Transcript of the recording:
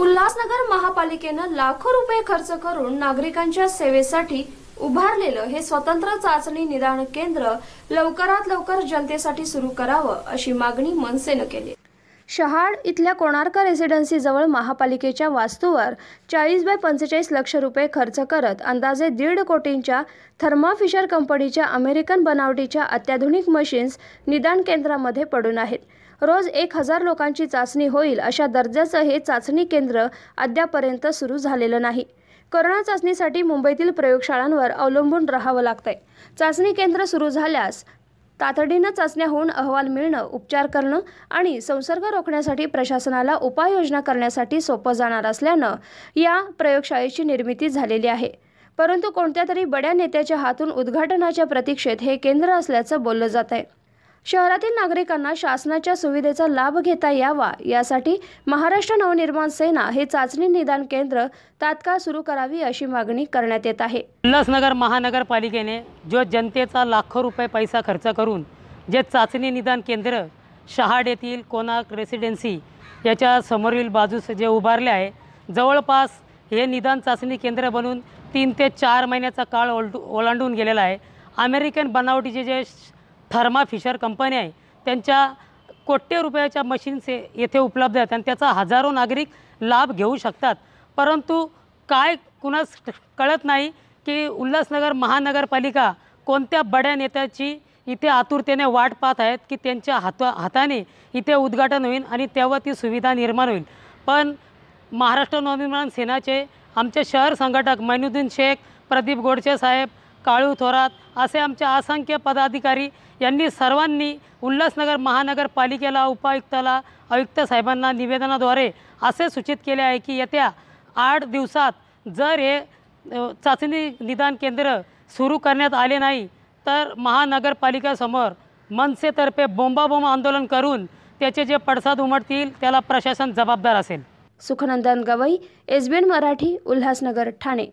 उल्हासनगर महापालिकेनं लाखो रुपये खर्च करून नागरिकांच्या सेवेसाठी उभारलेलं हे स्वतंत्र चाचणी निदान केंद्र लवकरात लवकर जनतेसाठी सुरू करावं अशी मागणी मनसेनं केली शहाड इथल्या कोणार्क रेसिडेन्सीजवळ महापालिकेच्या वास्तूवर चाळीस बाय पंचेचाळीस लक्ष रुपये खर्च करत अंदाजे दीड कोटींच्या थर्माफिशर कंपनीच्या अमेरिकन बनावटीच्या अत्याधुनिक मशीन्स निदान केंद्रामध्ये पडून आहेत रोज एक हजार लोकांची चाचणी होईल अशा दर्जाचं हे चाचणी केंद्र अद्यापर्यंत सुरू झालेलं नाही करोना चाचणीसाठी मुंबईतील प्रयोगशाळांवर अवलंबून राहावं लागतंय चाचणी केंद्र सुरू झाल्यास तातडीनं चाचण्या होऊन अहवाल मिळणं उपचार करणं आणि संसर्ग रोखण्यासाठी प्रशासनाला उपाययोजना करण्यासाठी सोपं जाणार असल्यानं या प्रयोगशाळेची निर्मिती झालेली आहे परंतु कोणत्या तरी बड्या नेत्याच्या हातून उद्घाटनाच्या प्रतीक्षेत हे केंद्र असल्याचं बोललं जात आहे शहरातील नागरिकांना शासनाच्या सुविधेचा लाभ घेता यावा यासाठी महाराष्ट्र नवनिर्माण सेना हे चाचणी निदान केंद्र तात्काळ सुरू करावी अशी मागणी करण्यात येत आहे उल्हासनगर महानगरपालिकेने जो जनतेचा लाखो रुपये पैसा खर्च करून जे चाचणी निदान केंद्र शहाड येथील कोणाक रेसिडेन्सी याच्या समोरील बाजूस जे उभारले आहे जवळपास हे निदान चाचणी केंद्र बनून तीन ते चार महिन्याचा काळ ओलटू ओलांडून गेलेला आहे अमेरिकन बनावटीचे जे थर्मा फिशर कंपनी आहे त्यांच्या कोट्य रुपयाच्या मशीन्स येथे उपलब्ध आहेत आणि त्याचा हजारो नागरिक लाभ घेऊ शकतात परंतु काय कुणास कळत नाही की उल्हासनगर महानगरपालिका कोणत्या बड्या नेत्याची इथे आतुरतेने वाट पाहत आहेत की त्यांच्या हाता हाताने इथे उद्घाटन होईल आणि तेव्हा ती सुविधा निर्माण होईल पण महाराष्ट्र नवनिर्माण सेनाचे आमचे शहर संघटक मैनुद्दीन शेख प्रदीप गोडचे साहेब काळू थोरात असे आमच्या असंख्य पदाधिकारी यांनी सर्वांनी उल्हासनगर महानगरपालिकेला उपायुक्ताला आयुक्त साहेबांना निवेदनाद्वारे असे सूचित केले आहे की येत्या आठ दिवसात जर हे चाचणी निदान केंद्र सुरू करण्यात आले नाही तर महानगरपालिकेसमोर मनसेतर्फे बोंबाबोंब आंदोलन करून त्याचे जे पडसाद उमटतील त्याला प्रशासन जबाबदार असेल सुखनंदन गवई एसबीएन मराठी उल्हासनगर ठाणे